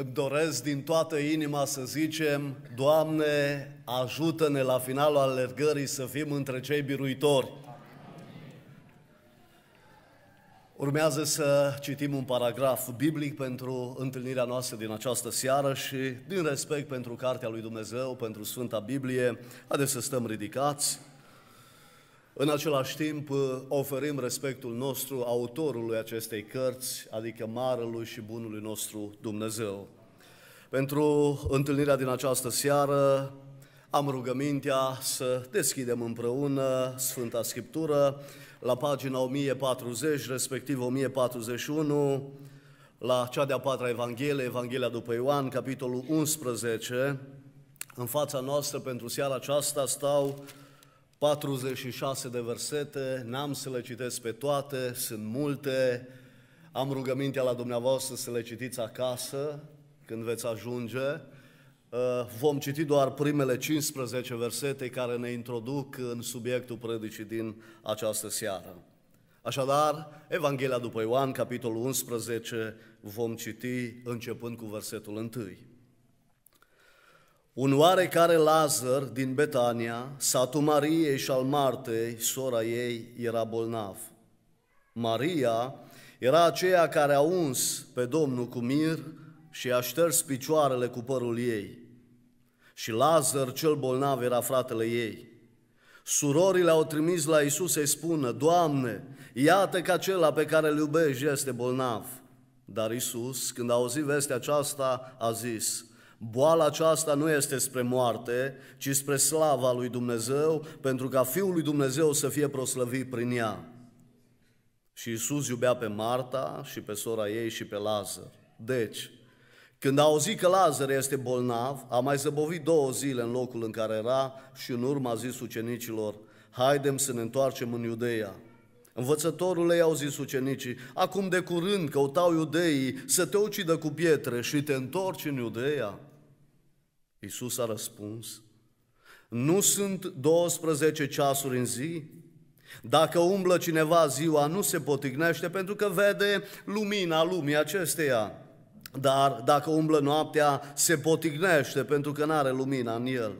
Îmi doresc din toată inima să zicem, Doamne, ajută-ne la finalul alergării să fim între cei biruitori. Urmează să citim un paragraf biblic pentru întâlnirea noastră din această seară și din respect pentru Cartea lui Dumnezeu, pentru Sfânta Biblie, haideți să stăm ridicați. În același timp, uh, oferim respectul nostru autorului acestei cărți, adică Marelui și Bunului nostru Dumnezeu. Pentru întâlnirea din această seară, am rugămintea să deschidem împreună Sfânta Scriptură la pagina 1040, respectiv 1041, la cea de-a patra Evanghelie, Evanghelia după Ioan, capitolul 11. În fața noastră pentru seara aceasta stau 46 de versete, n-am să le citesc pe toate, sunt multe. Am rugămintea la dumneavoastră să le citiți acasă când veți ajunge. Uh, vom citi doar primele 15 versete care ne introduc în subiectul predicii din această seară. Așadar, Evanghelia după Ioan, capitolul 11, vom citi începând cu versetul 1. Un oarecare Lazar din Betania, satul Mariei și al Martei, sora ei, era bolnav. Maria era aceea care a uns pe Domnul cu mir și a șters picioarele cu părul ei. Și Lazar, cel bolnav, era fratele ei. Surorile au trimis la Isus să-i spună, Doamne, iată că acela pe care îl iubești este bolnav. Dar Isus, când a auzit vestea aceasta, a zis, Boala aceasta nu este spre moarte, ci spre slava lui Dumnezeu, pentru ca Fiul lui Dumnezeu să fie proslăvit prin ea. Și Isus iubea pe Marta și pe sora ei și pe Lazar. Deci, când a auzit că Lazar este bolnav, a mai zăbovit două zile în locul în care era și în urmă a zis ucenicilor, haidem să ne întoarcem în Iudeia. Învățătorul ei au zis ucenicii, acum de curând căutau iudeii să te ucidă cu pietre și te întorci în Iudeia. Iisus a răspuns, nu sunt 12 ceasuri în zi? Dacă umblă cineva ziua, nu se potignește pentru că vede lumina lumii acesteia. Dar dacă umblă noaptea, se potignește pentru că nu are lumina în el.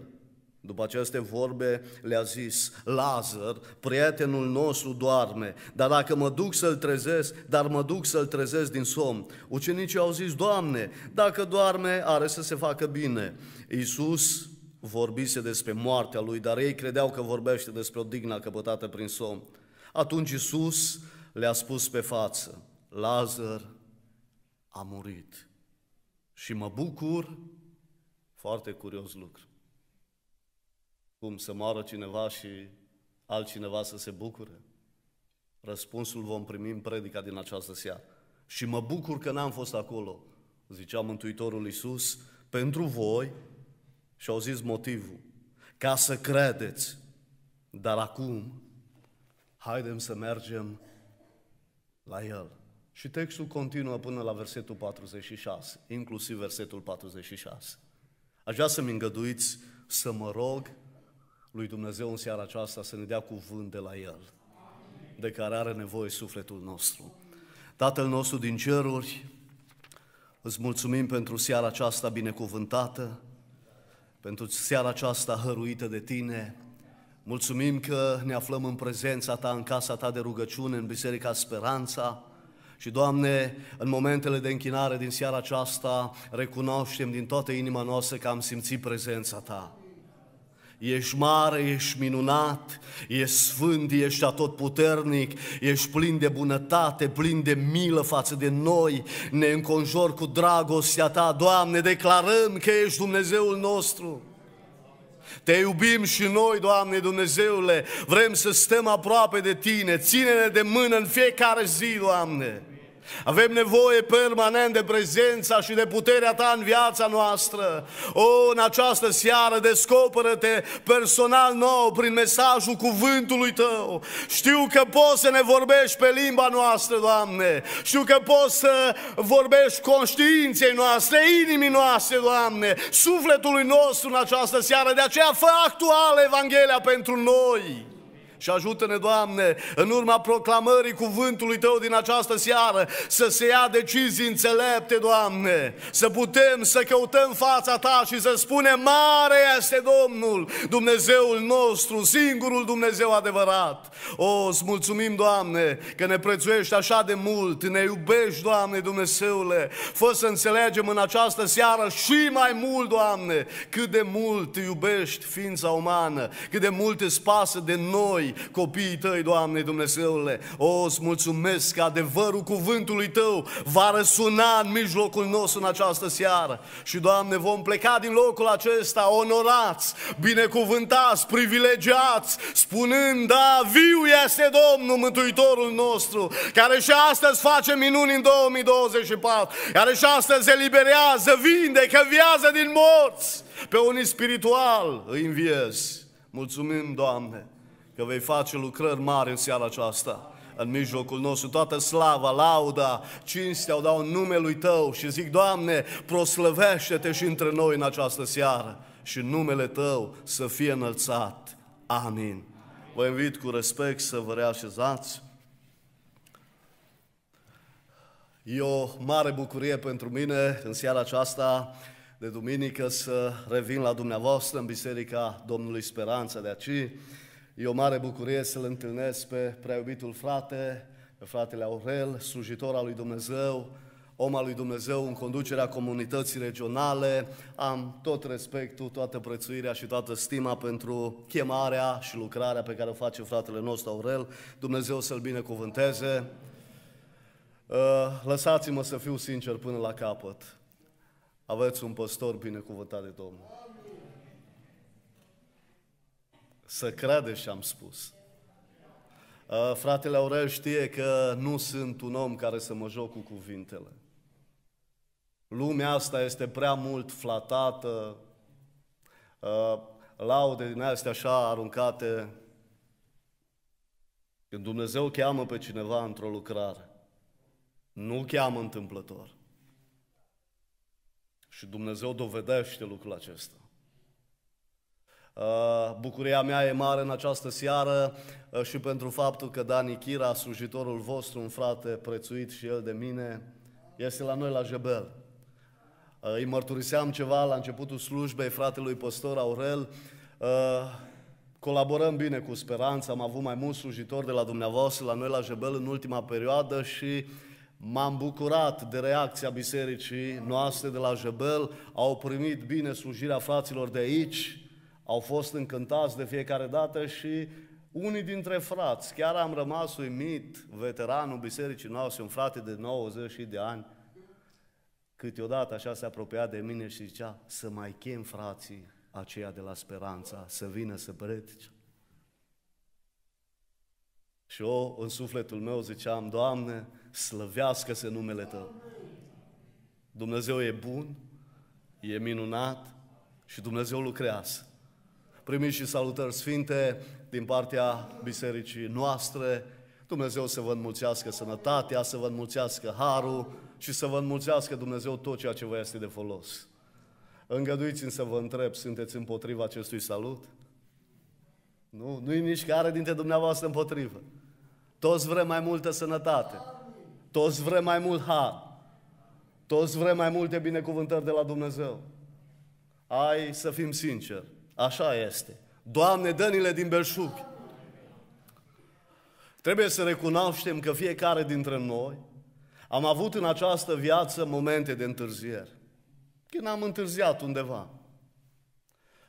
După aceste vorbe le-a zis, Lazar, prietenul nostru doarme, dar dacă mă duc să-l trezesc, dar mă duc să-l trezesc din somn. Ucenicii au zis, Doamne, dacă doarme, are să se facă bine. Iisus vorbise despre moartea lui, dar ei credeau că vorbește despre o dignă căpătată prin somn. Atunci Iisus le-a spus pe față, Lazar a murit. Și mă bucur, foarte curios lucru, cum să moară cineva și altcineva să se bucure? Răspunsul vom primi în predica din această seară. Și mă bucur că n-am fost acolo, zicea Mântuitorul Iisus, pentru voi și au zis motivul, ca să credeți. Dar acum, haidem să mergem la El. Și textul continuă până la versetul 46, inclusiv versetul 46. Aș vrea să-mi îngăduiți să mă rog lui Dumnezeu în seara aceasta să ne dea cuvânt de la El, de care are nevoie sufletul nostru. Tatăl nostru din ceruri, îți mulțumim pentru seara aceasta binecuvântată, pentru seara aceasta hăruită de Tine. Mulțumim că ne aflăm în prezența Ta, în casa Ta de rugăciune, în Biserica Speranța, și, Doamne, în momentele de închinare din seara aceasta, recunoaștem din toată inima noastră că am simțit prezența Ta. Ești mare, ești minunat, ești sfânt, ești atotputernic, ești plin de bunătate, plin de milă față de noi, ne înconjori cu dragostea ta, Doamne, declarăm că ești Dumnezeul nostru. Te iubim și noi, Doamne Dumnezeule, vrem să stăm aproape de Tine, ține-ne de mână în fiecare zi, Doamne. Amin. Avem nevoie permanent de prezența și de puterea ta în viața noastră. O, în această seară descoperă-te personal nou prin mesajul cuvântului tău. Știu că poți să ne vorbești pe limba noastră, Doamne. Știu că poți să vorbești conștiinței noastre, inimii noastre, Doamne, sufletului nostru în această seară. De aceea fă actuală, Evanghelia pentru noi. Și ajută-ne, Doamne, în urma proclamării cuvântului Tău din această seară, să se ia decizii înțelepte, Doamne, să putem să căutăm fața Ta și să spunem, mare este Domnul, Dumnezeul nostru, singurul Dumnezeu adevărat. O, îți mulțumim, Doamne, că ne prețuiești așa de mult, ne iubești, Doamne, Dumnezeule, fă să înțelegem în această seară și mai mult, Doamne, cât de mult iubești ființa umană, cât de mult îți pasă de noi, noi, copiii tăi, Doamne Dumnezeule. O, îți mulțumesc că adevărul cuvântului tău va răsuna în mijlocul nostru în această seară. Și, Doamne, vom pleca din locul acesta onorați, binecuvântați, privilegiați, spunând, da, viu este Domnul Mântuitorul nostru, care și astăzi face minuni în 2024, care și astăzi eliberează, vindecă, viază din morți. Pe unii spiritual îi înviez. Mulțumim, Doamne! că vei face lucrări mari în seara aceasta în mijlocul nostru. Toată slava, lauda, cinstea o dau numelui Tău și zic, Doamne, proslăvește-te și între noi în această seară și numele Tău să fie înălțat. Amin. Vă invit cu respect să vă reașezați. E o mare bucurie pentru mine în seara aceasta de duminică să revin la dumneavoastră în Biserica Domnului Speranța de aici. E o mare bucurie să-l întâlnesc pe preubitul frate, pe fratele Aurel, slujitor al lui Dumnezeu, om al lui Dumnezeu în conducerea comunității regionale. Am tot respectul, toată prețuirea și toată stima pentru chemarea și lucrarea pe care o face fratele nostru Aurel. Dumnezeu să-l binecuvânteze. Uh, lăsați-mă să fiu sincer până la capăt. Aveți un păstor binecuvântat de Domnul. Să crede și am spus. Uh, fratele Aurel știe că nu sunt un om care să mă joc cu cuvintele. Lumea asta este prea mult flatată, uh, laude din astea așa aruncate. Când Dumnezeu cheamă pe cineva într-o lucrare, nu cheamă întâmplător. Și Dumnezeu dovedește lucrul acesta. Uh, bucuria mea e mare în această seară uh, și pentru faptul că Dani Chira, slujitorul vostru, un frate prețuit și el de mine, este la noi la Jebel. Uh, îi mărturiseam ceva la începutul slujbei fratelui păstor Aurel. Colaborăm bine cu Speranța, am avut mai mulți slujitori de la dumneavoastră la noi la Jebel în ultima perioadă și M-am bucurat de reacția bisericii noastre de la Jebel, au primit bine slujirea fraților de aici, au fost încântați de fiecare dată și unii dintre frați, chiar am rămas uimit, veteranul bisericii noastre, un frate de 90 de ani, câteodată așa se apropia de mine și zicea, să mai chem frații aceia de la Speranța să vină să predice. Și eu, în sufletul meu, ziceam, Doamne, slăvească-se numele Tău. Dumnezeu e bun, e minunat și Dumnezeu lucrează primiți și salutări sfinte din partea bisericii noastre. Dumnezeu să vă înmulțească sănătatea, să vă înmulțească harul și să vă înmulțească Dumnezeu tot ceea ce vă este de folos. Îngăduiți-mi să vă întreb, sunteți împotriva acestui salut? Nu, nu-i nici care dintre dumneavoastră împotrivă. Toți vrem mai multă sănătate. Toți vrem mai mult har. Toți vrem mai multe binecuvântări de la Dumnezeu. Ai să fim sinceri. Așa este. Doamne, dă din belșug. Trebuie să recunoaștem că fiecare dintre noi am avut în această viață momente de întârziere. Când am întârziat undeva.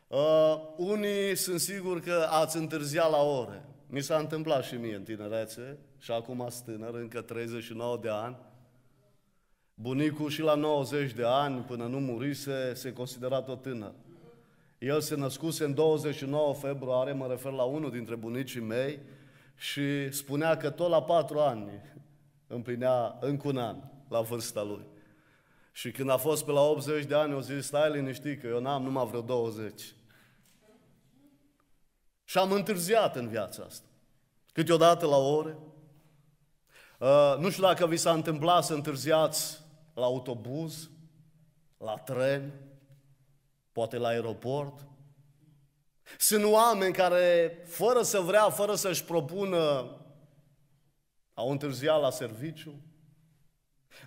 Uh, unii sunt sigur că ați întârziat la ore. Mi s-a întâmplat și mie în tinerețe și acum sunt tânăr, încă 39 de ani. Bunicul și la 90 de ani, până nu murise, se considera tot tânăr. El se născuse în 29 februarie, mă refer la unul dintre bunicii mei, și spunea că tot la patru ani împlinea încă un an la vârsta lui. Și când a fost pe la 80 de ani, o zis, stai liniștit, că eu n-am numai vreo 20. Și am întârziat în viața asta. Câteodată la ore. Uh, nu știu dacă vi s-a întâmplat să întârziați la autobuz, la tren, poate la aeroport. Sunt oameni care, fără să vrea, fără să-și propună, au întârziat la serviciu.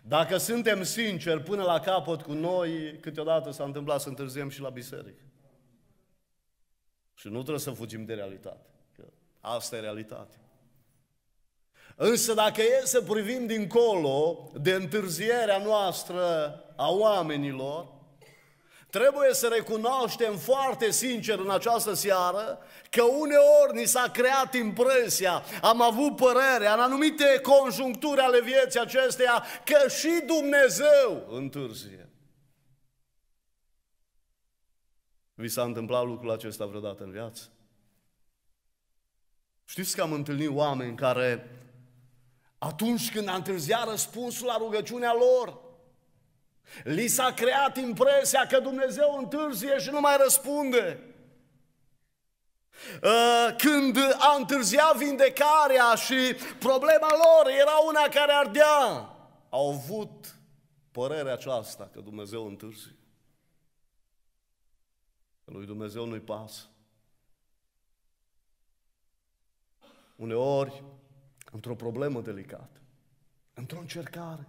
Dacă suntem sinceri până la capăt cu noi, câteodată s-a întâmplat să întârziem și la biserică. Și nu trebuie să fugim de realitate, că asta e realitatea. Însă dacă e să privim dincolo de întârzierea noastră a oamenilor, Trebuie să recunoaștem foarte sincer în această seară că uneori ni s-a creat impresia, am avut părere, în anumite conjuncturi ale vieții acesteia că și Dumnezeu întârzie. Vi s-a întâmplat lucrul acesta vreodată în viață? Știți că am întâlnit oameni care atunci când a întârziat răspunsul la rugăciunea lor, Li s-a creat impresia că Dumnezeu întârzie și nu mai răspunde. Ă, când a întârziat vindecarea și problema lor era una care ardea, au avut părerea aceasta că Dumnezeu întârzie. Că lui Dumnezeu nu-i pasă. Uneori, într-o problemă delicată, într-o încercare,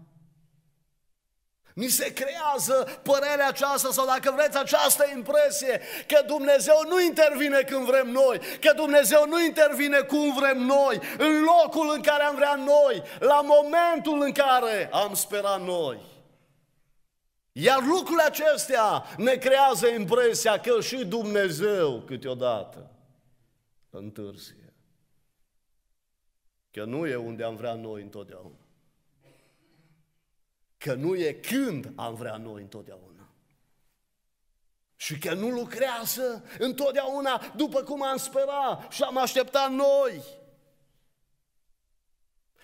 Ni se creează părerea aceasta sau dacă vreți această impresie că Dumnezeu nu intervine când vrem noi, că Dumnezeu nu intervine cum vrem noi, în locul în care am vrea noi, la momentul în care am sperat noi. Iar lucrurile acestea ne creează impresia că și Dumnezeu câteodată întârzie. Că nu e unde am vrea noi întotdeauna. Că nu e când am vrea noi întotdeauna. Și că nu lucrează întotdeauna după cum am sperat și am așteptat noi.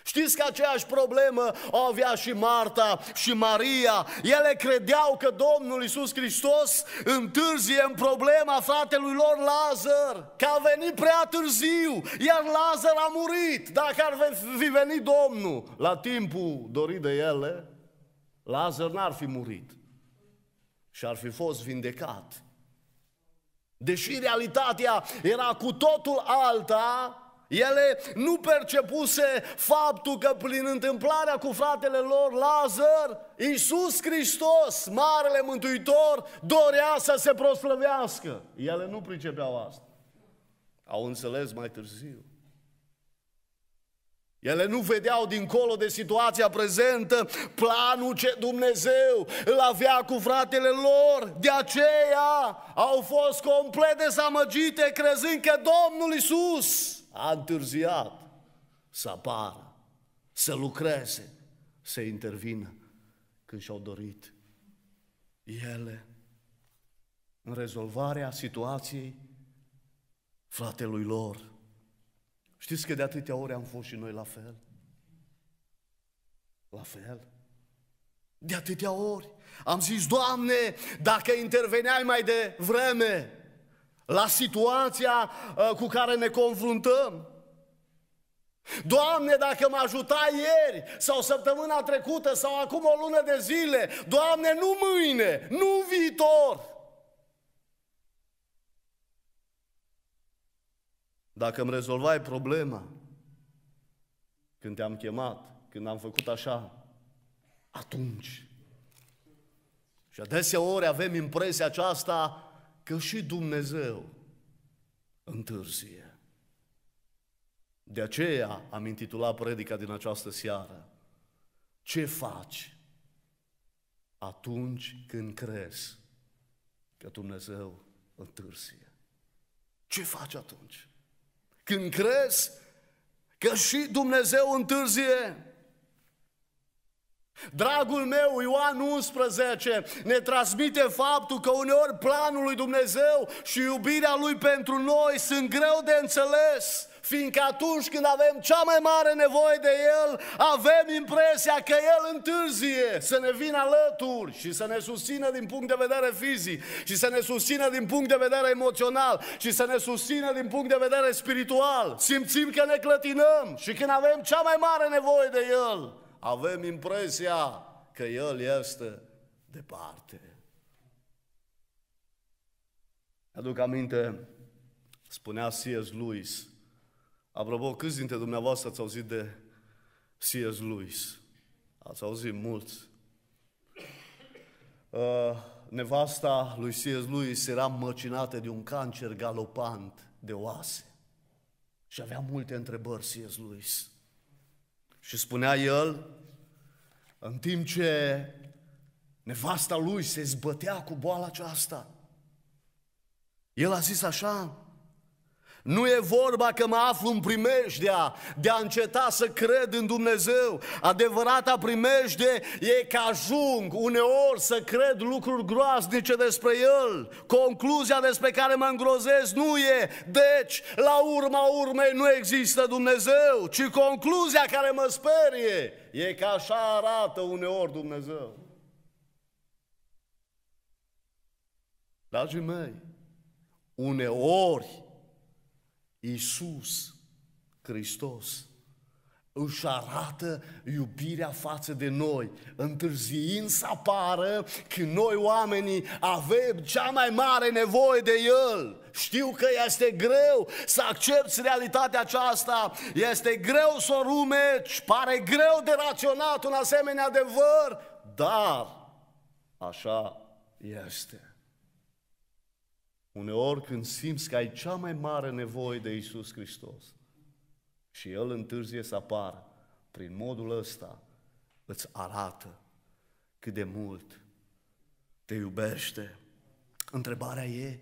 Știți că aceeași problemă o avea și Marta și Maria. Ele credeau că Domnul Isus Hristos întârzie în problema fratelui lor Lazar, că a venit prea târziu, iar Lazar a murit. Dacă ar fi venit Domnul la timpul dorit de ele, Lazar n-ar fi murit și ar fi fost vindecat. Deși realitatea era cu totul alta, ele nu percepuse faptul că prin întâmplarea cu fratele lor Lazar, Iisus Hristos, Marele Mântuitor, dorea să se proslăvească. Ele nu pricepeau asta. Au înțeles mai târziu. Ele nu vedeau dincolo de situația prezentă planul ce Dumnezeu îl avea cu fratele lor. De aceea au fost complet dezamăgite crezând că Domnul Isus a întârziat să apară, să lucreze, să intervină când și-au dorit ele în rezolvarea situației fratelui lor. Știți că de atâtea ori am fost și noi la fel? La fel? De atâtea ori. Am zis, Doamne, dacă interveneai mai de vreme la situația ă, cu care ne confruntăm, Doamne, dacă mă ajutai ieri sau săptămâna trecută sau acum o lună de zile, Doamne, nu mâine, nu viitor, dacă îmi rezolvai problema, când te-am chemat, când am făcut așa, atunci. Și adesea ori avem impresia aceasta că și Dumnezeu întârzie. De aceea am intitulat predica din această seară. Ce faci atunci când crezi că Dumnezeu întârzie? Ce faci atunci? Când crezi că și Dumnezeu întârzie, Dragul meu, Ioan 11 ne transmite faptul că uneori planul lui Dumnezeu și iubirea lui pentru noi sunt greu de înțeles fiindcă atunci când avem cea mai mare nevoie de El, avem impresia că El întârzie să ne vină alături și să ne susțină din punct de vedere fizic și să ne susțină din punct de vedere emoțional și să ne susțină din punct de vedere spiritual. Simțim că ne clătinăm și când avem cea mai mare nevoie de El, avem impresia că El este departe. Aduc aminte, spunea C.S. Lewis, Apropo, câți dintre dumneavoastră ați auzit de C.S. Lewis? Ați auzit mulți. Uh, nevasta lui C.S. Lewis era măcinată de un cancer galopant de oase. Și avea multe întrebări C.S. Lewis. Și spunea el, în timp ce nevasta lui se zbătea cu boala aceasta, el a zis așa, nu e vorba că mă aflu în primejdea de a înceta să cred în Dumnezeu. Adevărata primejde e că ajung uneori să cred lucruri groaznice despre El. Concluzia despre care mă îngrozesc nu e, deci, la urma urmei nu există Dumnezeu, ci concluzia care mă sperie e că așa arată uneori Dumnezeu. Dragii mei, uneori Iisus Hristos își arată iubirea față de noi, întârziind să apară că noi oamenii avem cea mai mare nevoie de El. Știu că este greu să accepti realitatea aceasta, este greu să o rumeci, pare greu de raționat un asemenea adevăr, dar așa este. Uneori când simți că ai cea mai mare nevoie de Isus Hristos și El întârzie să apară, prin modul ăsta îți arată cât de mult te iubește. Întrebarea e,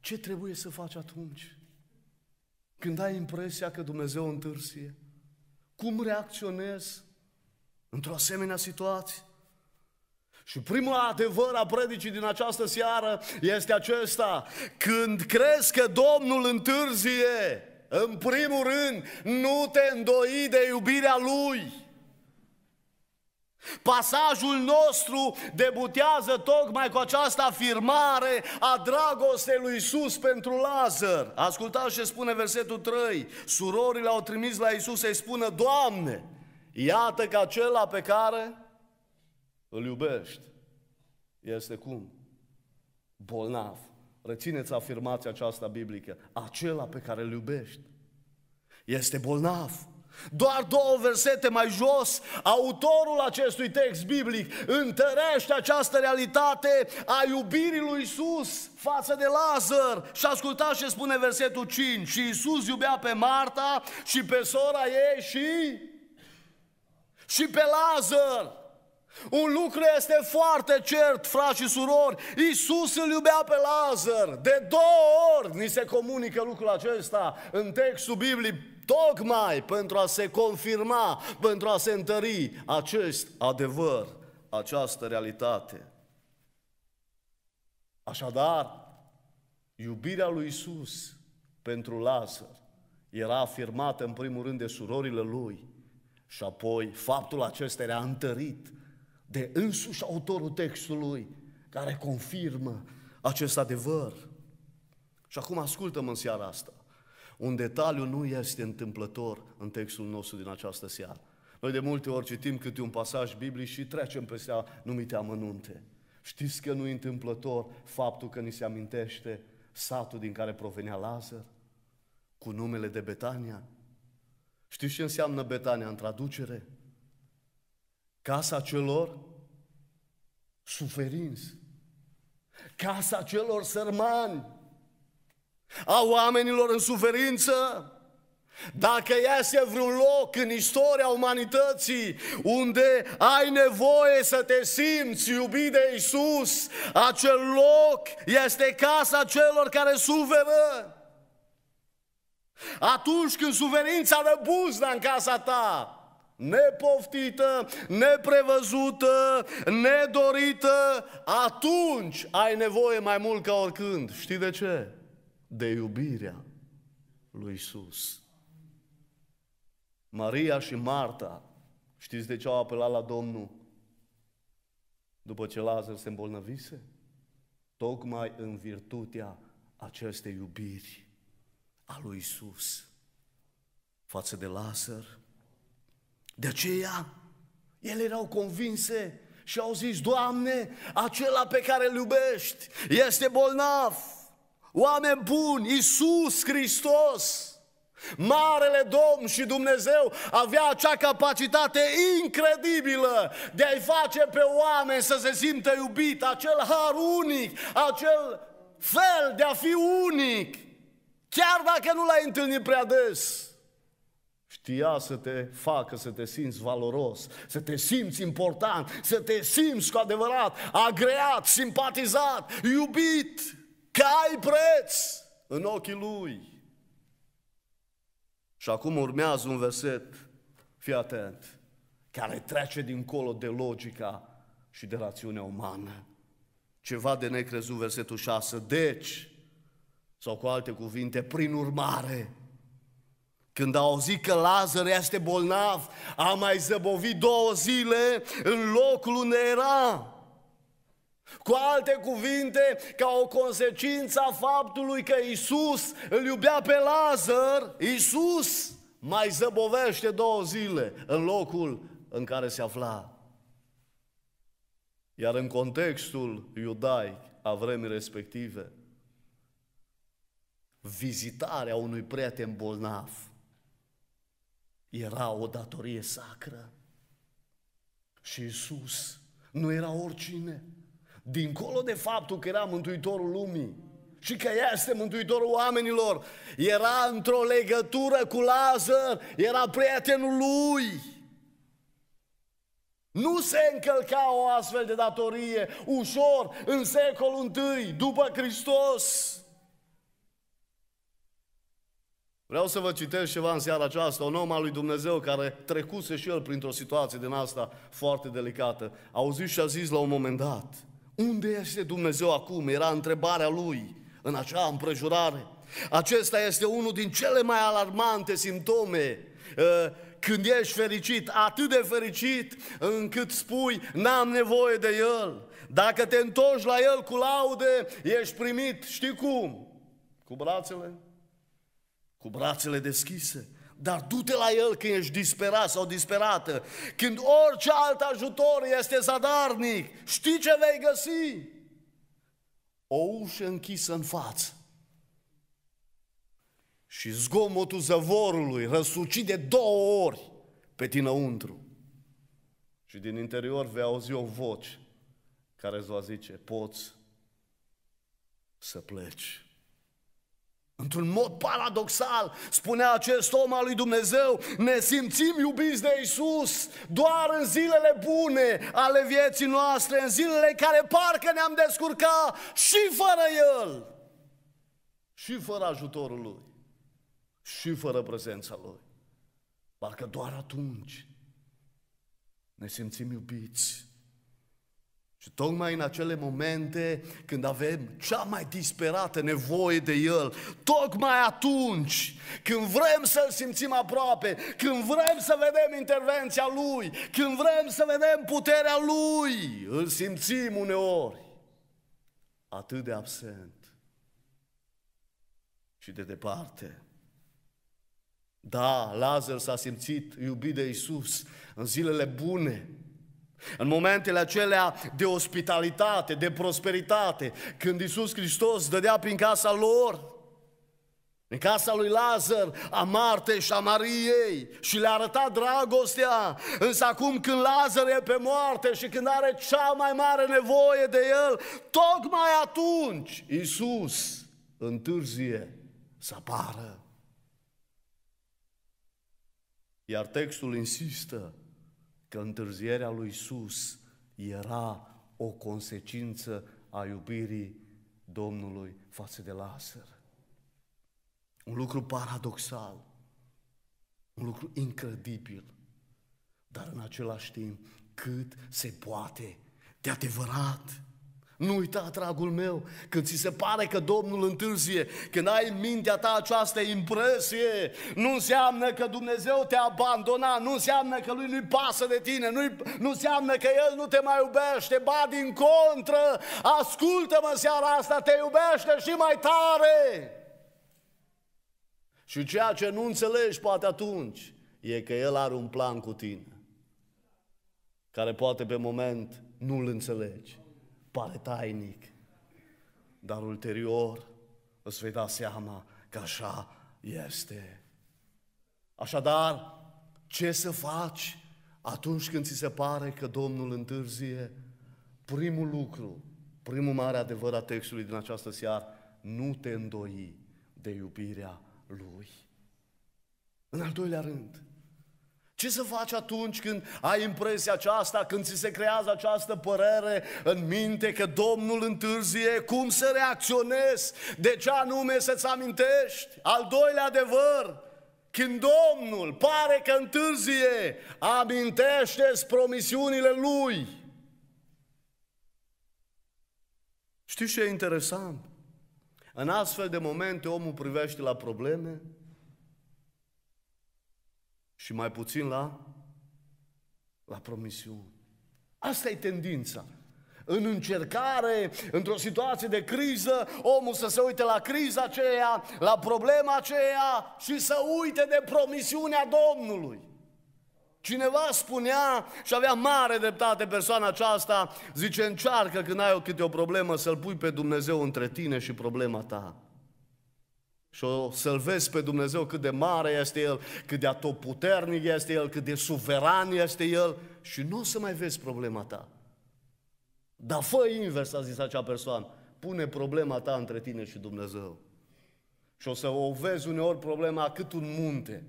ce trebuie să faci atunci? Când ai impresia că Dumnezeu întârzie, cum reacționezi într-o asemenea situație? Și primul adevăr a predicii din această seară este acesta. Când crezi că Domnul întârzie, în primul rând, nu te îndoi de iubirea Lui. Pasajul nostru debutează tocmai cu această afirmare a dragostei lui Isus pentru Lazar. Ascultați ce spune versetul 3. Surorile au trimis la Isus să-i spună, Doamne, iată că acela pe care îl iubești este cum? Bolnav. Rețineți afirmația aceasta biblică. Acela pe care îl iubești este bolnav. Doar două versete mai jos, autorul acestui text biblic întărește această realitate a iubirii lui Isus față de Lazar. Și ascultați ce spune versetul 5. Și Isus iubea pe Marta și pe sora ei și... și pe Lazar. Un lucru este foarte cert, frați și surori, Iisus îl iubea pe Lazar. De două ori ni se comunică lucrul acesta în textul Bibliei, tocmai pentru a se confirma, pentru a se întări acest adevăr, această realitate. Așadar, iubirea lui Iisus pentru Lazar era afirmată în primul rând de surorile lui și apoi faptul acesta era întărit de însuși autorul textului care confirmă acest adevăr. Și acum ascultăm în seara asta. Un detaliu nu este întâmplător în textul nostru din această seară. Noi de multe ori citim câte un pasaj biblic și trecem peste anumite amănunte. Știți că nu e întâmplător faptul că ni se amintește satul din care provenea Lazar, cu numele de Betania? Știți ce înseamnă Betania în traducere? Casa celor suferinți. Casa celor sărmani. A oamenilor în suferință. Dacă iese vreun loc în istoria umanității unde ai nevoie să te simți iubit de Isus, acel loc este casa celor care suferă. Atunci când suferința răbuzna în casa ta, nepoftită, neprevăzută, nedorită, atunci ai nevoie mai mult ca oricând. Știi de ce? De iubirea lui Isus. Maria și Marta, știți de ce au apelat la Domnul? După ce Lazar se îmbolnăvise? Tocmai în virtutea acestei iubiri a lui Isus față de Lazar, de aceea, ele erau convinse și au zis, Doamne, acela pe care îl iubești este bolnav. Oameni buni, Iisus Hristos, Marele Domn și Dumnezeu avea acea capacitate incredibilă de a-i face pe oameni să se simtă iubit, acel har unic, acel fel de a fi unic, chiar dacă nu l-ai întâlnit prea des. Știa să te facă să te simți valoros, să te simți important, să te simți cu adevărat agreat, simpatizat, iubit, că ai preț în ochii lui. Și acum urmează un verset, fii atent, care trece dincolo de logica și de rațiunea umană. Ceva de necrezut, versetul 6. Deci, sau cu alte cuvinte, prin urmare, când a auzit că Lazar este bolnav, a mai zăbovit două zile în locul unde era. Cu alte cuvinte, ca o consecință a faptului că Isus îl iubea pe Lazar, Isus mai zăbovește două zile în locul în care se afla. Iar în contextul iudaic a vremii respective, vizitarea unui prieten bolnav era o datorie sacră. Și Isus nu era oricine. Dincolo de faptul că era Mântuitorul lumii și că este Mântuitorul oamenilor, era într-o legătură cu Lazar, era prietenul lui. Nu se încălca o astfel de datorie ușor în secolul I după Hristos. Vreau să vă citesc ceva în seara aceasta, un om al lui Dumnezeu care trecuse și el printr-o situație din asta foarte delicată. A auzit și a zis la un moment dat, unde este Dumnezeu acum? Era întrebarea lui în acea împrejurare. Acesta este unul din cele mai alarmante simptome ă, când ești fericit, atât de fericit încât spui, n-am nevoie de El. Dacă te întorci la El cu laude, ești primit, știi cum? Cu brațele, cu brațele deschise. Dar du-te la El când ești disperat sau disperată, când orice alt ajutor este zadarnic, știi ce vei găsi? O ușă închisă în față și zgomotul zăvorului răsucit de două ori pe dinăuntru. Și din interior vei auzi o voce care îți va zice, poți să pleci. Într-un mod paradoxal, spunea acest om al lui Dumnezeu, ne simțim iubiți de Isus doar în zilele bune ale vieții noastre, în zilele care parcă ne-am descurcat și fără El, și fără ajutorul Lui, și fără prezența Lui. Parcă doar atunci ne simțim iubiți și tocmai în acele momente când avem cea mai disperată nevoie de El, tocmai atunci când vrem să-L simțim aproape, când vrem să vedem intervenția Lui, când vrem să vedem puterea Lui, îl simțim uneori atât de absent și de departe. Da, Lazar s-a simțit iubit de Isus în zilele bune, în momentele acelea de ospitalitate, de prosperitate, când Iisus Hristos dădea prin casa lor, în casa lui Lazar, a Marte și a Mariei și le-a arătat dragostea. Însă acum când Lazar e pe moarte și când are cea mai mare nevoie de el, tocmai atunci Iisus întârzie să apară. Iar textul insistă că întârzierea lui Iisus era o consecință a iubirii Domnului față de Lazar. Un lucru paradoxal, un lucru incredibil, dar în același timp cât se poate de adevărat nu uita, dragul meu, când ți se pare că Domnul întârzie, când ai în mintea ta această impresie, nu înseamnă că Dumnezeu te-a abandonat, nu înseamnă că Lui nu-i pasă de tine, nu, nu înseamnă că El nu te mai iubește, ba din contră, ascultă-mă seara asta, te iubește și mai tare. Și ceea ce nu înțelegi poate atunci e că El are un plan cu tine, care poate pe moment nu-l înțelegi pare tainic, dar ulterior îți vei da seama că așa este. Așadar, ce să faci atunci când ți se pare că Domnul întârzie? Primul lucru, primul mare adevăr a textului din această seară, nu te îndoi de iubirea Lui. În al doilea rând, ce să faci atunci când ai impresia aceasta, când ți se creează această părere în minte că Domnul întârzie? Cum să reacționezi? De ce anume să-ți amintești? Al doilea adevăr, când Domnul pare că întârzie, amintește-ți promisiunile Lui. Știi ce e interesant? În astfel de momente omul privește la probleme, și mai puțin la, la promisiuni. Asta e tendința. În încercare, într-o situație de criză, omul să se uite la criza aceea, la problema aceea și să uite de promisiunea Domnului. Cineva spunea și avea mare dreptate persoana aceasta, zice încearcă când ai o, câte o problemă să-L pui pe Dumnezeu între tine și problema ta și o să-L vezi pe Dumnezeu cât de mare este El, cât de atotputernic este El, cât de suveran este El și nu o să mai vezi problema ta. Dar fă invers, a zis acea persoană, pune problema ta între tine și Dumnezeu. Și o să o vezi uneori problema cât un munte,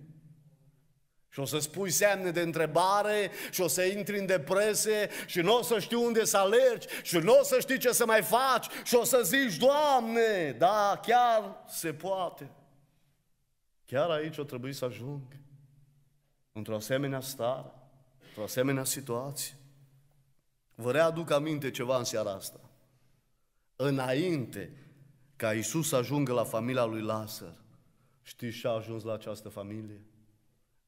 și o să spui semne de întrebare și o să intri în depresie și nu o să știi unde să alergi și nu o să știi ce să mai faci și o să zici, Doamne, da, chiar se poate. Chiar aici o trebuie să ajung într-o asemenea stare, într-o asemenea situație. Vă readuc aminte ceva în seara asta. Înainte ca Isus să ajungă la familia lui Lazar, știți ce a ajuns la această familie?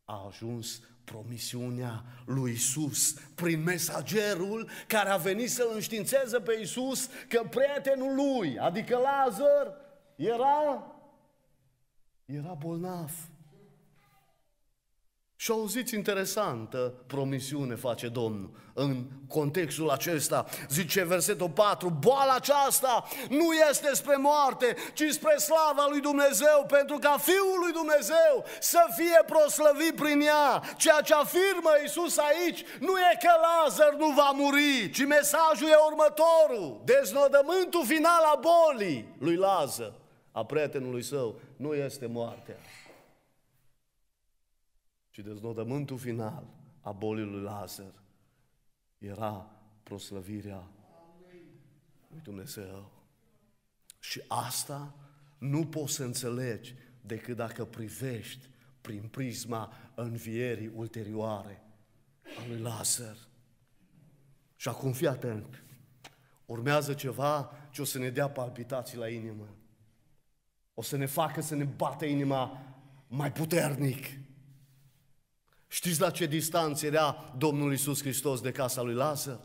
a ajuns promisiunea lui Isus prin mesagerul care a venit să l înștiințeze pe Isus că prietenul lui, adică Lazar, era, era bolnav. Și auziți, interesantă promisiune face Domnul în contextul acesta. Zice versetul 4, boala aceasta nu este spre moarte, ci spre slava lui Dumnezeu, pentru ca Fiul lui Dumnezeu să fie proslăvit prin ea. Ceea ce afirmă Iisus aici nu e că Lazar nu va muri, ci mesajul e următorul. Deznodământul final a bolii lui Lazar, a prietenului său, nu este moartea și deznodământul final a bolii lui Lazar era proslăvirea lui Dumnezeu. Și asta nu poți să înțelegi decât dacă privești prin prisma învierii ulterioare a lui Lazar. Și acum fii atent. Urmează ceva ce o să ne dea palpitații la inimă. O să ne facă să ne bată inima mai puternic. Știți la ce distanță era Domnul Isus Hristos de casa lui Lazar?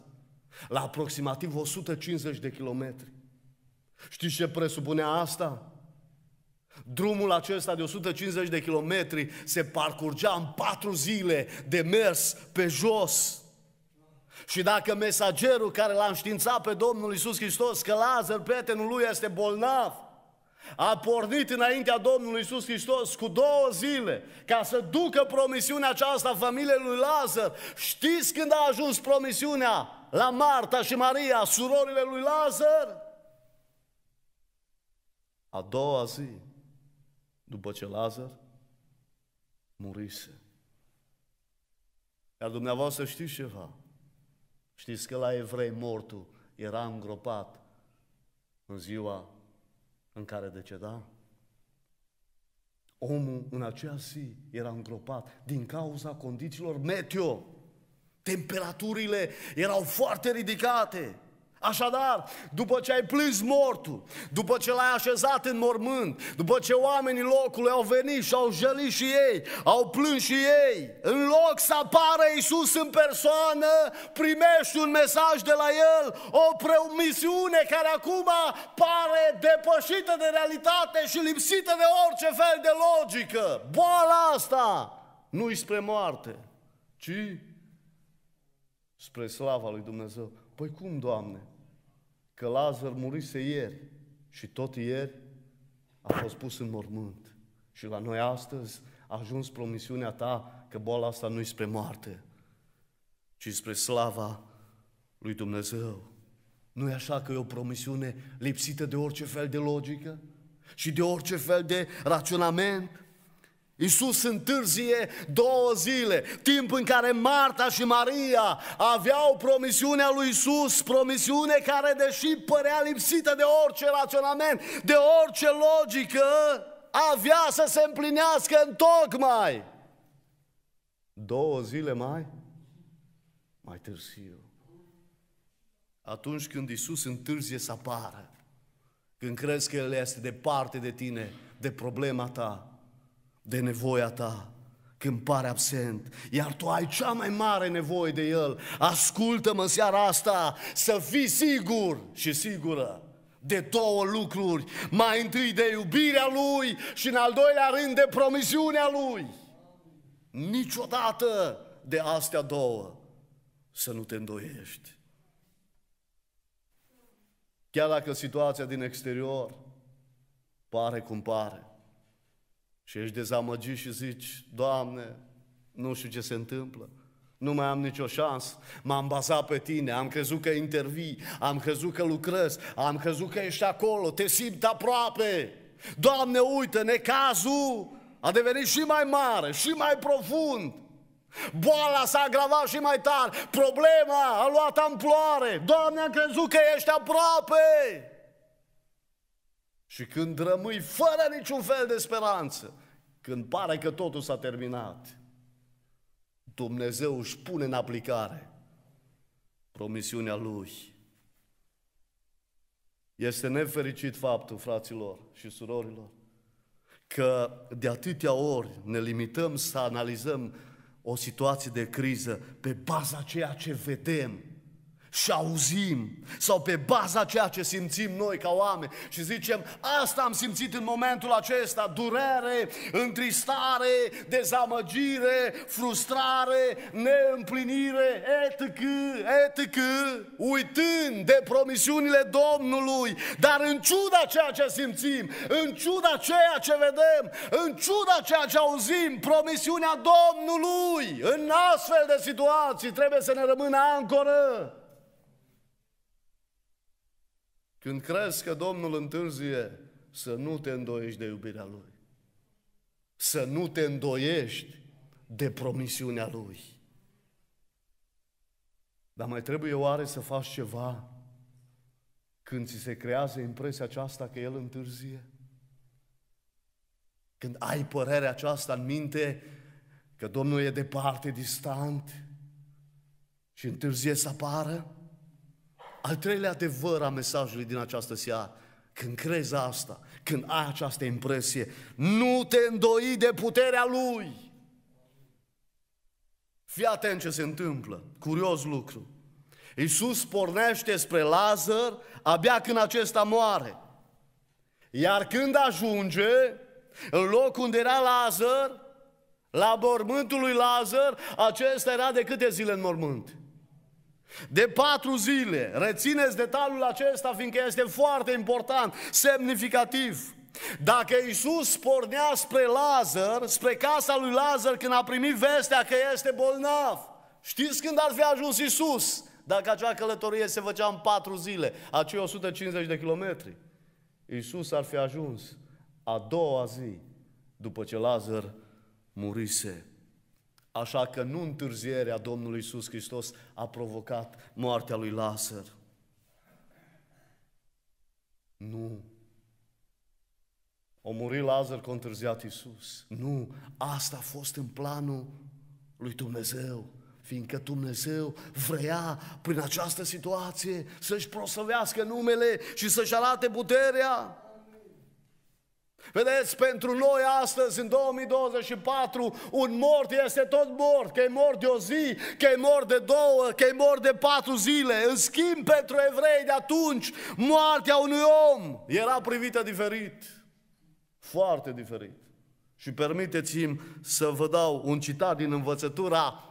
La aproximativ 150 de kilometri. Știți ce presupunea asta? Drumul acesta de 150 de kilometri se parcurgea în patru zile de mers pe jos. Și dacă mesagerul care l-a înștiințat pe Domnul Isus Hristos că Lazar, prietenul lui, este bolnav, a pornit înaintea Domnului Isus Hristos cu două zile ca să ducă promisiunea aceasta familiei lui Lazar. Știți când a ajuns promisiunea la Marta și Maria, surorile lui Lazar? A doua zi, după ce Lazar murise. Iar dumneavoastră știți ceva? Știți că la evrei mortul era îngropat în ziua în care deceda. Omul în acea zi era îngropat din cauza condițiilor meteo. Temperaturile erau foarte ridicate. Așadar, după ce ai plâns mortul, după ce l-ai așezat în mormânt, după ce oamenii locului au venit și au jălit și ei, au plâns și ei, în loc să apară Iisus în persoană, primești un mesaj de la El, o promisiune care acum pare depășită de realitate și lipsită de orice fel de logică. Boala asta nu-i spre moarte, ci spre slava lui Dumnezeu. Păi cum, Doamne? că Lazar murise ieri și tot ieri a fost pus în mormânt. Și la noi astăzi a ajuns promisiunea ta că boala asta nu-i spre moarte, ci spre slava lui Dumnezeu. Nu e așa că e o promisiune lipsită de orice fel de logică și de orice fel de raționament? Iisus întârzie două zile, timp în care Marta și Maria aveau promisiunea lui Iisus, promisiune care, deși părea lipsită de orice raționament, de orice logică, avea să se împlinească în tocmai. Două zile mai? Mai târziu. Atunci când Iisus întârzie să apară, când crezi că El este departe de tine, de problema ta, de nevoia ta când pare absent, iar tu ai cea mai mare nevoie de El. Ascultă-mă în seara asta să fii sigur și sigură de două lucruri. Mai întâi de iubirea Lui și în al doilea rând de promisiunea Lui. Niciodată de astea două să nu te îndoiești. Chiar dacă situația din exterior pare cum pare, și ești dezamăgit și zici, Doamne, nu știu ce se întâmplă. Nu mai am nicio șansă. M-am bazat pe tine, am crezut că intervii, am crezut că lucrezi, am crezut că ești acolo, te simt aproape. Doamne, uite, necazul a devenit și mai mare, și mai profund. Boala s-a agravat și mai tare, problema a luat amploare. Doamne, am crezut că ești aproape. Și când rămâi fără niciun fel de speranță, când pare că totul s-a terminat, Dumnezeu își pune în aplicare promisiunea Lui. Este nefericit faptul, fraților și surorilor, că de atâtea ori ne limităm să analizăm o situație de criză pe baza ceea ce vedem, și auzim sau pe baza ceea ce simțim noi ca oameni și zicem asta am simțit în momentul acesta, durere, întristare, dezamăgire, frustrare, neîmplinire, etc., etc., uitând de promisiunile Domnului, dar în ciuda ceea ce simțim, în ciuda ceea ce vedem, în ciuda ceea ce auzim, promisiunea Domnului în astfel de situații trebuie să ne rămână ancoră. Când crezi că Domnul întârzie, să nu te îndoiești de iubirea Lui. Să nu te îndoiești de promisiunea Lui. Dar mai trebuie oare să faci ceva când ți se creează impresia aceasta că El întârzie? Când ai părerea aceasta în minte că Domnul e departe, distant și întârzie să apară? Al treilea adevăr a mesajului din această seară, când crezi asta, când ai această impresie, nu te îndoi de puterea Lui. Fii atent ce se întâmplă, curios lucru. Iisus pornește spre Lazar abia când acesta moare. Iar când ajunge, în loc unde era Lazar, la mormântul lui Lazar, acesta era de câte zile în mormânt? De patru zile. Rețineți detaliul acesta, fiindcă este foarte important, semnificativ. Dacă Iisus pornea spre Lazar, spre casa lui Lazar, când a primit vestea că este bolnav, știți când ar fi ajuns Iisus? Dacă acea călătorie se făcea în patru zile, acei 150 de kilometri, Iisus ar fi ajuns a doua zi după ce Lazar murise. Așa că nu întârzierea Domnului Iisus Hristos a provocat moartea lui Lazar. Nu. O muri Lazar cu întârziat Iisus. Nu. Asta a fost în planul lui Dumnezeu. Fiindcă Dumnezeu vrea prin această situație să-și proslăvească numele și să-și arate puterea. Vedeți, pentru noi astăzi, în 2024, un mort este tot mort, că e mort de o zi, că e mort de două, că e mort de patru zile. În schimb, pentru evrei de atunci, moartea unui om era privită diferit. Foarte diferit. Și permiteți-mi să vă dau un citat din învățătura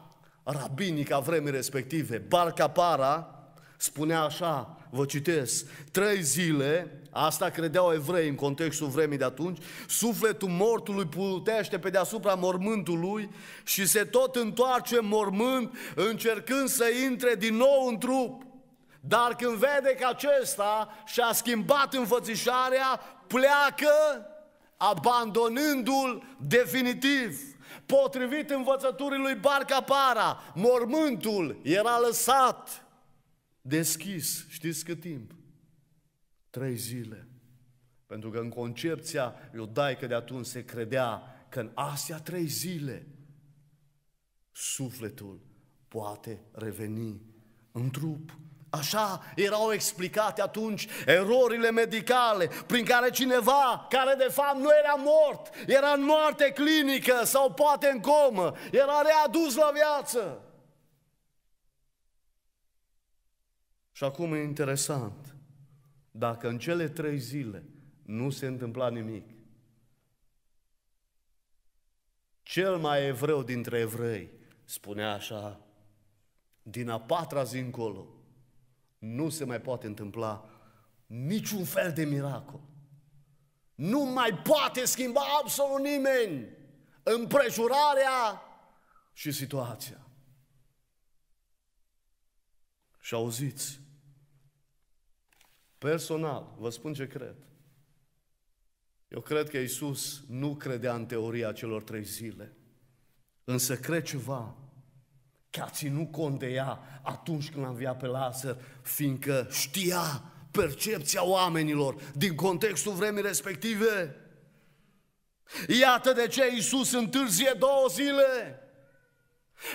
rabinică a vremii respective. Barca para spunea așa, vă citesc, trei zile Asta credeau evrei în contextul vremii de atunci. Sufletul mortului putește pe deasupra mormântului și se tot întoarce în mormânt încercând să intre din nou în trup. Dar când vede că acesta și-a schimbat înfățișarea, pleacă abandonându-l definitiv. Potrivit învățăturii lui Barca Para, mormântul era lăsat deschis, știți cât timp? Trei zile. Pentru că în concepția iudaică de atunci se credea că în Asia trei zile sufletul poate reveni în trup. Așa erau explicate atunci erorile medicale prin care cineva care de fapt nu era mort, era în moarte clinică sau poate în comă, era readus la viață. Și acum e interesant. Dacă în cele trei zile nu se întâmpla nimic, cel mai evreu dintre evrei spunea așa, din a patra zi încolo, nu se mai poate întâmpla niciun fel de miracol. Nu mai poate schimba absolut nimeni împrejurarea și situația. Și auziți, Personal, vă spun ce cred. Eu cred că Isus nu credea în teoria celor trei zile. Însă cred ceva, că a ținut cont de ea atunci când l-a înviat pe Lazar, fiindcă știa percepția oamenilor din contextul vremii respective. Iată de ce Isus întârzie două zile.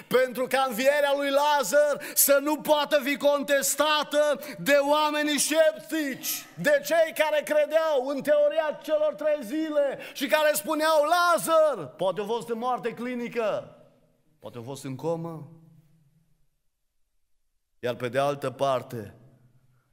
Pentru ca învierea lui Lazar să nu poată fi contestată de oamenii sceptici, de cei care credeau în teoria celor trei zile și care spuneau, Lazar, poate a fost de moarte clinică, poate a fost în comă. Iar pe de altă parte,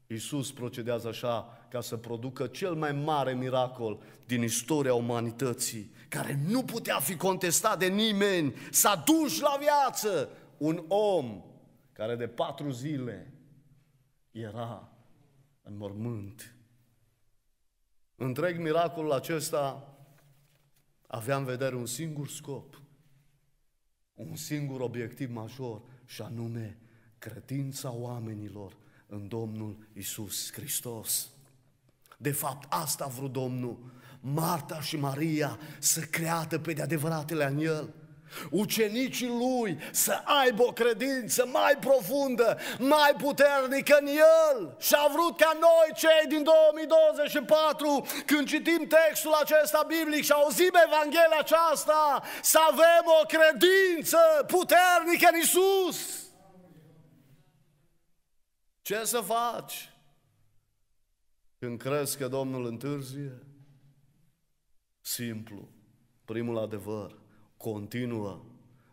Iisus procedează așa ca să producă cel mai mare miracol din istoria umanității, care nu putea fi contestat de nimeni, s-a dus la viață un om care de patru zile era în mormânt. Întreg miracolul acesta avea în vedere un singur scop, un singur obiectiv major, și anume credința oamenilor în Domnul Isus Hristos. De fapt, asta a vrut Domnul. Marta și Maria să creadă pe de adevăratele în el. Ucenicii lui să aibă o credință mai profundă, mai puternică în el. Și a vrut ca noi, cei din 2024, când citim textul acesta biblic și auzim Evanghelia aceasta, să avem o credință puternică în Isus. Ce să faci? Când crezi că Domnul întârzie, simplu, primul adevăr, continuă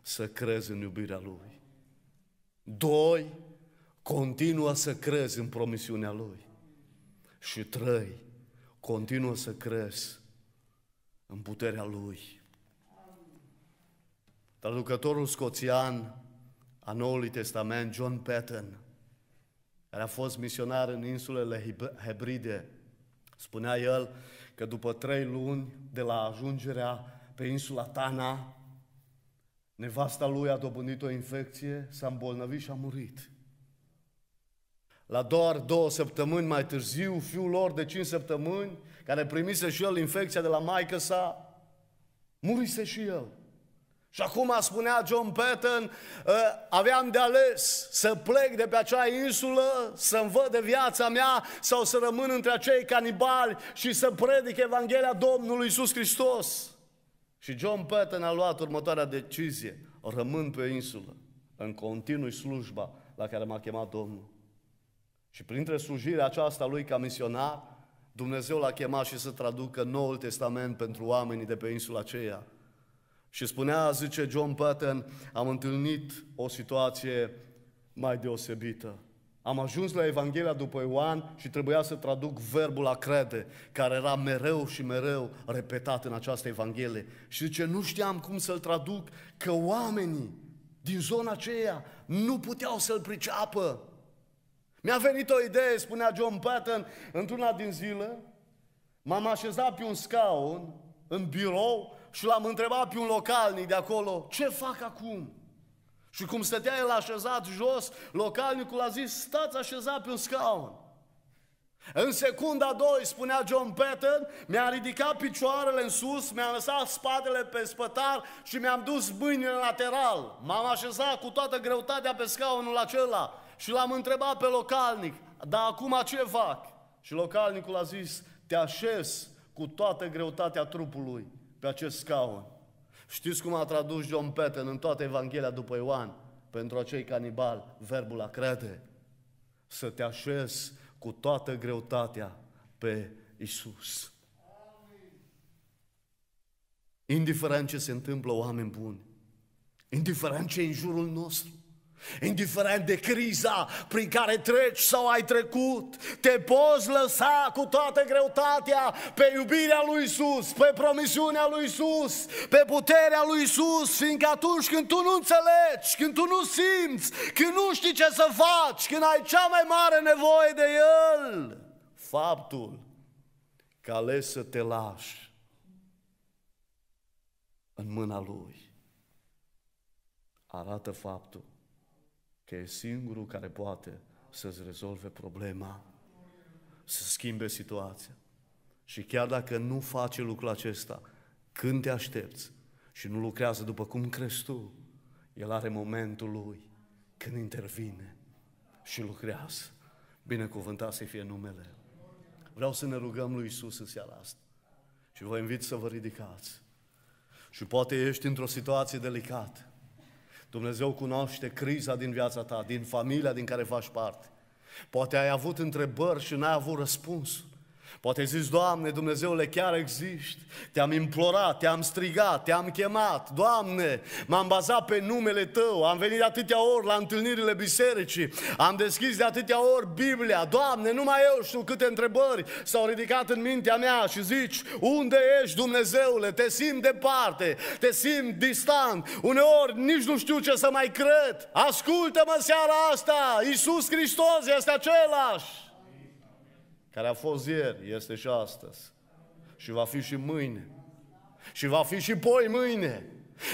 să crezi în iubirea Lui. Doi, continuă să crezi în promisiunea Lui. Și trei, continuă să crezi în puterea Lui. Traducătorul scoțian a Noului Testament, John Patton, care a fost misionar în insulele Hebride. Spunea el că după trei luni de la ajungerea pe insula Tana, nevasta lui a dobândit o infecție, s-a îmbolnăvit și a murit. La doar două săptămâni mai târziu, fiul lor de cinci săptămâni, care primise și el infecția de la maică sa, murise și el. Și acum spunea John Patton, ă, aveam de ales să plec de pe acea insulă, să-mi văd de viața mea sau să rămân între acei canibali și să predic Evanghelia Domnului Isus Hristos. Și John Patton a luat următoarea decizie, rămân pe insulă, în continui slujba la care m-a chemat Domnul. Și printre slujirea aceasta lui ca misionar, Dumnezeu l-a chemat și să traducă Noul Testament pentru oamenii de pe insula aceea. Și spunea, zice John Patton, am întâlnit o situație mai deosebită. Am ajuns la Evanghelia după Ioan și trebuia să traduc verbul a crede, care era mereu și mereu repetat în această Evanghelie. Și zice, nu știam cum să-l traduc, că oamenii din zona aceea nu puteau să-l priceapă. Mi-a venit o idee, spunea John Patton, într-una din zile, m-am așezat pe un scaun, în birou, și l-am întrebat pe un localnic de acolo, ce fac acum? Și cum stătea el așezat jos, localnicul a zis, stați așezat pe un scaun. În secunda 2, spunea John Patton, mi-a ridicat picioarele în sus, mi-a lăsat spatele pe spătar și mi-am dus mâinile lateral. M-am așezat cu toată greutatea pe scaunul acela și l-am întrebat pe localnic, dar acum ce fac? Și localnicul a zis, te așez cu toată greutatea trupului pe acest scaun. Știți cum a tradus John Patton în toată Evanghelia după Ioan? Pentru acei canibali, verbul a crede. Să te așezi cu toată greutatea pe Isus. Indiferent ce se întâmplă, oameni buni, indiferent ce în jurul nostru, Indiferent de criza prin care treci sau ai trecut, te poți lăsa cu toată greutatea pe iubirea lui Isus, pe promisiunea lui Isus, pe puterea lui Isus, fiindcă atunci când tu nu înțelegi, când tu nu simți, când nu știi ce să faci, când ai cea mai mare nevoie de El, faptul că ales să te lași în mâna Lui arată faptul că e singurul care poate să-ți rezolve problema, să schimbe situația. Și chiar dacă nu face lucrul acesta, când te aștepți și nu lucrează după cum crezi tu, El are momentul Lui când intervine și lucrează. Binecuvântat să fie numele. Vreau să ne rugăm lui Isus în seara asta. Și vă invit să vă ridicați. Și poate ești într-o situație delicată. Dumnezeu cunoaște criza din viața ta, din familia din care faci parte. Poate ai avut întrebări și n-ai avut răspuns. Poate zici, Doamne, Dumnezeule, chiar existi. Te-am implorat, te-am strigat, te-am chemat. Doamne, m-am bazat pe numele Tău, am venit de atâtea ori la întâlnirile bisericii, am deschis de atâtea ori Biblia. Doamne, numai eu știu câte întrebări s-au ridicat în mintea mea și zici, unde ești, Dumnezeule? Te simt departe, te simt distant, uneori nici nu știu ce să mai cred. Ascultă-mă seara asta, Iisus Hristos este același care a fost ieri, este și astăzi. Și va fi și mâine. Și va fi și poi mâine.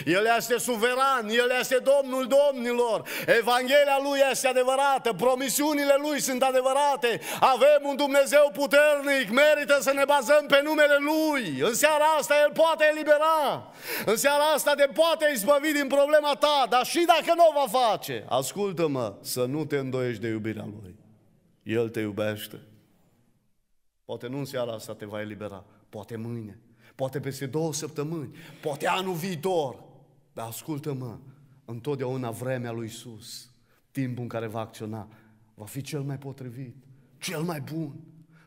El este suveran, El este Domnul Domnilor, Evanghelia Lui este adevărată, promisiunile Lui sunt adevărate, avem un Dumnezeu puternic, merită să ne bazăm pe numele Lui. În seara asta El poate elibera, în seara asta te poate izbăvi din problema ta, dar și dacă nu o va face, ascultă-mă să nu te îndoiești de iubirea Lui. El te iubește. Poate nu în seara asta te va elibera, poate mâine, poate peste două săptămâni, poate anul viitor. Dar ascultă-mă, întotdeauna vremea lui Isus, timpul în care va acționa, va fi cel mai potrivit, cel mai bun.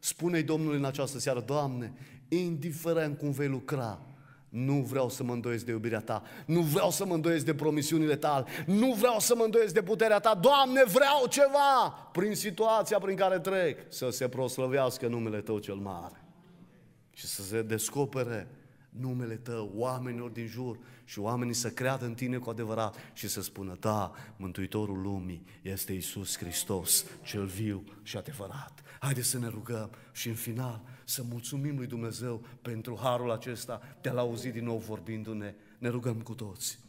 Spune-i Domnului în această seară, Doamne, indiferent cum vei lucra, nu vreau să mă îndoiesc de iubirea ta. Nu vreau să mă îndoiesc de promisiunile tale. Nu vreau să mă îndoiesc de puterea ta. Doamne, vreau ceva prin situația prin care trec. Să se proslăvească numele tău cel mare. Și să se descopere numele tău oamenilor din jur și oamenii să creadă în tine cu adevărat și să spună, da, Mântuitorul lumii este Isus Hristos, cel viu și adevărat. Haideți să ne rugăm și în final să mulțumim lui Dumnezeu pentru harul acesta de a-L auzi din nou vorbindu-ne. Ne rugăm cu toți.